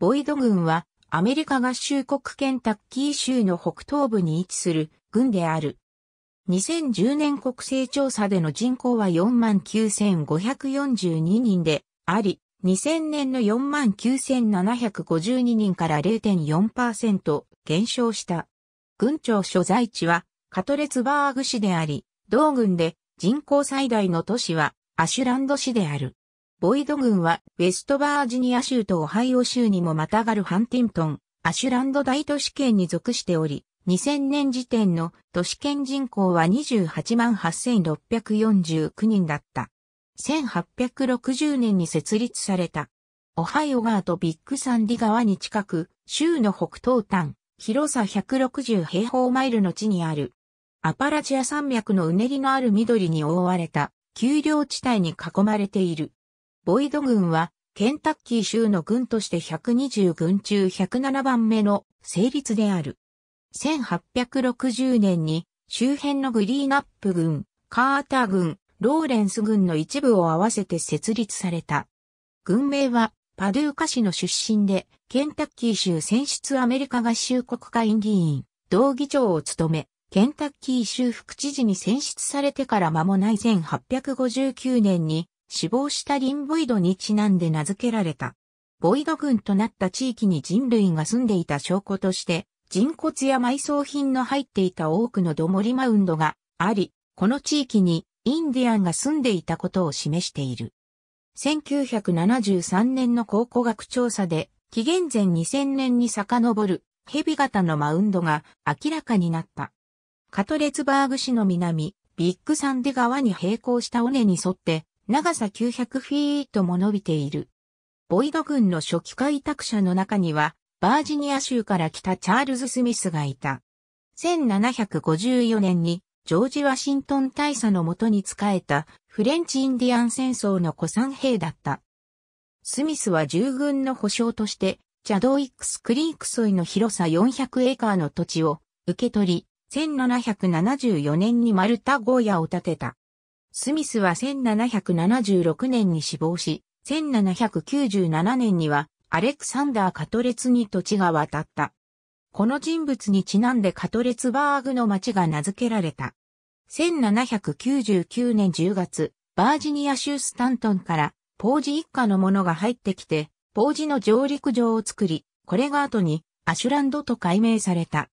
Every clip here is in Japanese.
ボイド軍はアメリカ合衆国ケンタッキー州の北東部に位置する軍である。2010年国勢調査での人口は49,542人であり、2000年の49,752人から0.4%減少した。軍庁所在地はカトレツバーグ市であり、同軍で人口最大の都市はアシュランド市である。ボイド郡は、ウェストバージニア州とオハイオ州にもまたがるハンティントン、アシュランド大都市圏に属しており、2000年時点の都市圏人口は288,649人だった。1860年に設立された。オハイオ川とビッグサンディ川に近く、州の北東端、広さ160平方マイルの地にある。アパラチア山脈のうねりのある緑に覆われた、丘陵地帯に囲まれている。ボイド軍は、ケンタッキー州の軍として120軍中107番目の成立である。1860年に周辺のグリーンアップ軍、カーター軍、ローレンス軍の一部を合わせて設立された。軍名はパドゥーカ市の出身で、ケンタッキー州選出アメリカ合衆国会議員、同議長を務め、ケンタッキー州副知事に選出されてから間もない1859年に死亡したリンボイドにちなんで名付けられた。ボイド群となった地域に人類が住んでいた証拠として、人骨や埋葬品の入っていた多くのどもりマウンドがあり、この地域にインディアンが住んでいたことを示している。1973年の考古学調査で、紀元前2000年に遡る蛇型のマウンドが明らかになった。カトレツバーグ市の南、ビッグサンデ川に並行した尾根に沿って長さ900フィートも伸びている。ボイド軍の初期開拓者の中には、バージニア州から来たチャールズ・スミスがいた。1754年に、ジョージ・ワシントン大佐のもとに仕えたフレンチ・インディアン戦争の古参兵だった。スミスは従軍の保証として、チャドウィックス・クリーク沿いの広さ400エーカーの土地を受け取り、1774年にマルタゴーヤを建てた。スミスは1776年に死亡し、1797年にはアレクサンダー・カトレツに土地が渡った。この人物にちなんでカトレツバーグの町が名付けられた。1799年10月、バージニア州スタントンからポージ一家の者が入ってきて、ポージの上陸場を作り、これが後にアシュランドと改名された。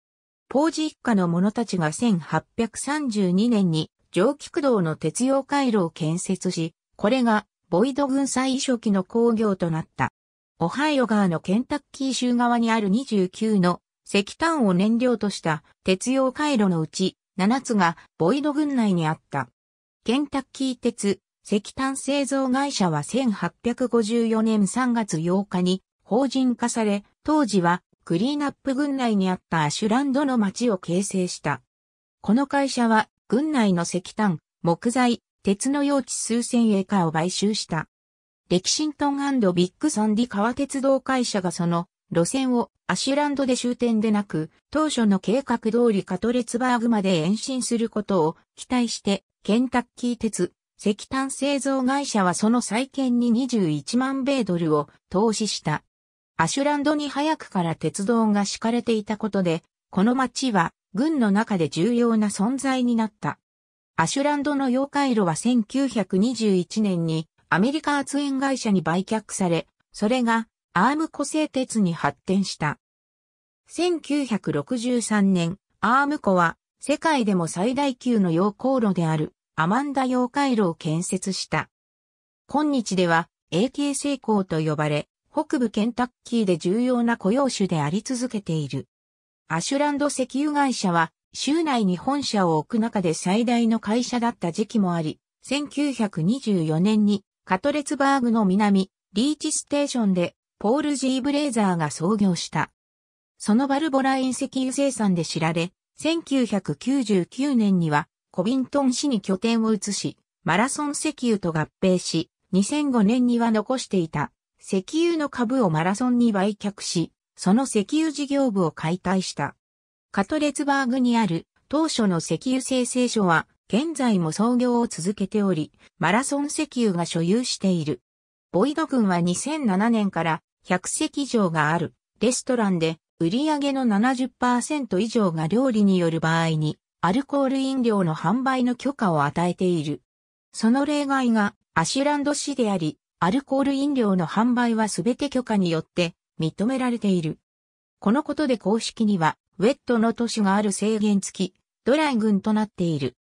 ポージ一家の者たちが1832年に上気動の鉄用回路を建設し、これがボイド軍最初期の工業となった。オハイオ川のケンタッキー州側にある29の石炭を燃料とした鉄用回路のうち7つがボイド軍内にあった。ケンタッキー鉄石炭製造会社は1854年3月8日に法人化され、当時はクリーンアップ軍内にあったアシュランドの町を形成した。この会社は軍内の石炭、木材、鉄の用地数千エーカーを買収した。レキシントンビッグサンディ川鉄道会社がその路線をアシュランドで終点でなく、当初の計画通りカトレツバーグまで延伸することを期待して、ケンタッキー鉄、石炭製造会社はその再建に21万米ドルを投資した。アシュランドに早くから鉄道が敷かれていたことで、この町は軍の中で重要な存在になった。アシュランドの溶解炉は1921年にアメリカ圧縁会社に売却され、それがアーム湖製鉄に発展した。1963年、アーム湖は世界でも最大級の溶鉱炉であるアマンダ溶解炉を建設した。今日では AK 成功と呼ばれ、北部ケンタッキーで重要な雇用種であり続けている。アシュランド石油会社は、州内に本社を置く中で最大の会社だった時期もあり、1924年にカトレツバーグの南、リーチステーションで、ポール・ジー・ブレイザーが創業した。そのバルボライン石油生産で知られ、1999年にはコビントン市に拠点を移し、マラソン石油と合併し、2005年には残していた石油の株をマラソンに売却し、その石油事業部を解体した。カトレツバーグにある当初の石油生成所は現在も操業を続けており、マラソン石油が所有している。ボイド軍は2007年から100席上があるレストランで売上の70%以上が料理による場合にアルコール飲料の販売の許可を与えている。その例外がアシュランド市であり、アルコール飲料の販売はすべて許可によって認められている。このことで公式には、ウェットの都市がある制限付き、ドライ群となっている。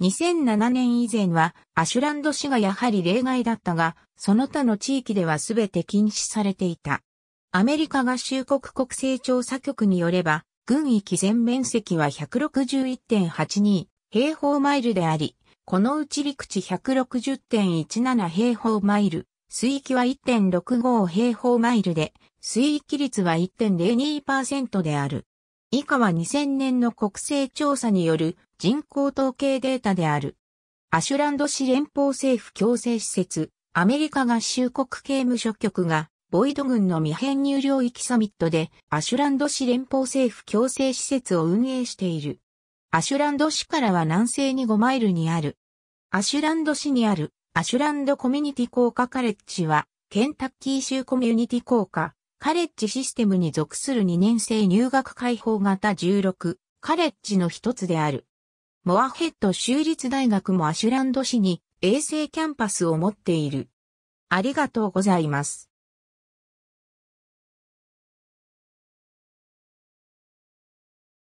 2007年以前は、アシュランド市がやはり例外だったが、その他の地域では全て禁止されていた。アメリカ合衆国国勢調査局によれば、軍域全面積は161.82平方マイルであり、このうち陸地160.17平方マイル、水域は1.65平方マイルで、水域率は1.02%である。以下は2000年の国勢調査による人口統計データである。アシュランド市連邦政府強制施設、アメリカ合衆国刑務所局が、ボイド軍の未編入領域サミットで、アシュランド市連邦政府強制施設を運営している。アシュランド市からは南西に5マイルにある。アシュランド市にあるアシュランドコミュニティ効果カレッジは、ケンタッキー州コミュニティ効果、カレッジシステムに属する2年生入学開放型16、カレッジの一つである。モアヘッド州立大学もアシュランド市に衛星キャンパスを持っている。ありがとうございます。